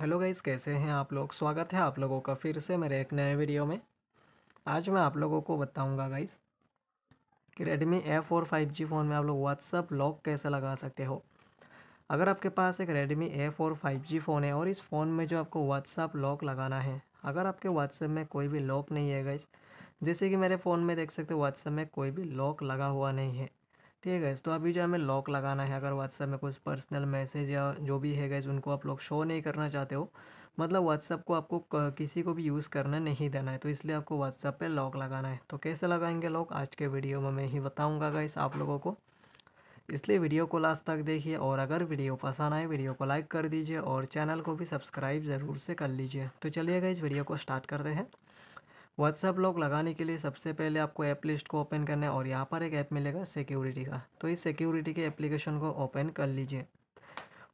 hello guys कैसे हैं आप लोग स्वागत है आप लोगों का फिर से मेरे एक नए वीडियो में आज मैं आप लोगों को बताऊंगा गाइस कि रेडमी एफ और फाइव जी फ़ोन में आप लोग व्हाट्सअप लॉक कैसे लगा सकते हो अगर आपके पास एक रेडमी एफ और फाइव जी फ़ोन है और इस फ़ोन में जो आपको व्हाट्सअप लॉक लगाना है अगर आपके व्हाट्सएप में कोई भी लॉक नहीं है गाइस जैसे कि मेरे फ़ोन में देख सकते हो व्हाट्सएप में कोई भी लॉक लगा हुआ नहीं है ठीक है गैस तो अभी जो हमें लॉक लगाना है अगर व्हाट्सएप में कुछ पर्सनल मैसेज या जो भी है गैस उनको आप लोग शो नहीं करना चाहते हो मतलब व्हाट्सअप को आपको किसी को भी यूज़ करना नहीं देना है तो इसलिए आपको व्हाट्सअप पे लॉक लगाना है तो कैसे लगाएंगे लॉक आज के वीडियो में मैं ही बताऊँगा गैस आप लोगों को इसलिए वीडियो को लास्ट तक देखिए और अगर वीडियो पसंद आए वीडियो को लाइक कर दीजिए और चैनल को भी सब्सक्राइब ज़रूर से कर लीजिए तो चलिए गाइस वीडियो को स्टार्ट करते हैं व्हाट्सअप लॉक लगाने के लिए सबसे पहले आपको ऐप लिस्ट को ओपन करना है और यहाँ पर एक ऐप मिलेगा सिक्योरिटी का तो इस सिक्योरिटी के एप्लीकेशन को ओपन कर लीजिए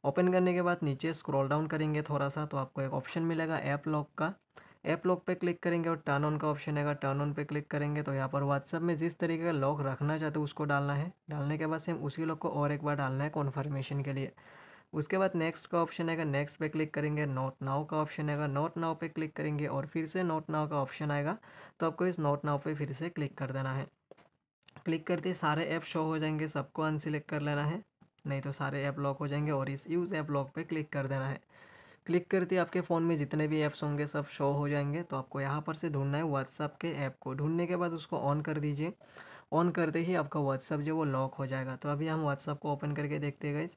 ओपन करने के बाद नीचे स्क्रॉल डाउन करेंगे थोड़ा सा तो आपको एक ऑप्शन मिलेगा ऐप लॉक का ऐप लॉक पे क्लिक करेंगे और टर्न ऑन का ऑप्शन है टर्न ऑन पे क्लिक करेंगे तो यहाँ पर व्हाट्सअप में जिस तरीके का लॉक रखना चाहते हो उसको डालना है डालने के बाद सेम उसी लॉक को और एक बार डालना है कॉन्फर्मेशन के लिए उसके बाद नेक्स्ट का ऑप्शन आएगा नेक्स्ट पे क्लिक करेंगे नोट नाव का ऑप्शन आएगा नोट नाव पे क्लिक करेंगे और फिर से नोट नाव का ऑप्शन आएगा तो आपको इस नोट नाव पे फिर से क्लिक कर देना है क्लिक करते सारे ऐप शो हो जाएंगे सबको अनसिलेक्ट कर लेना है नहीं तो सारे ऐप लॉक हो जाएंगे और इस यूज़ ऐप लॉक पर क्लिक कर देना है क्लिक करते आपके फ़ोन में जितने भी ऐप्स होंगे सब शो हो जाएंगे तो आपको यहाँ पर से ढूंढना है व्हाट्सअप के ऐप को ढूंढने के बाद उसको ऑन कर दीजिए ऑन करते ही आपका व्हाट्सअप जो वो लॉक हो जाएगा तो अभी हम व्हाट्सअप को ओपन करके देखते हैं गाइज़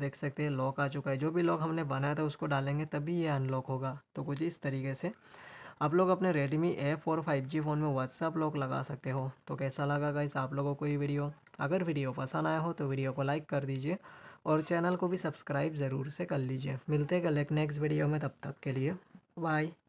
देख सकते हैं लॉक आ चुका है जो भी लॉक हमने बनाया था उसको डालेंगे तभी ये अनलॉक होगा तो कुछ इस तरीके से आप लोग अपने रेडमी एफ और फाइव जी फ़ोन में व्हाट्सअप लॉक लगा सकते हो तो कैसा लगा गाइस आप लोगों को ये वीडियो अगर वीडियो पसंद आया हो तो वीडियो को लाइक कर दीजिए और चैनल को भी सब्सक्राइब ज़रूर से कर लीजिए मिलते हैं कल एक नेक्स्ट वीडियो में तब तक के लिए बाय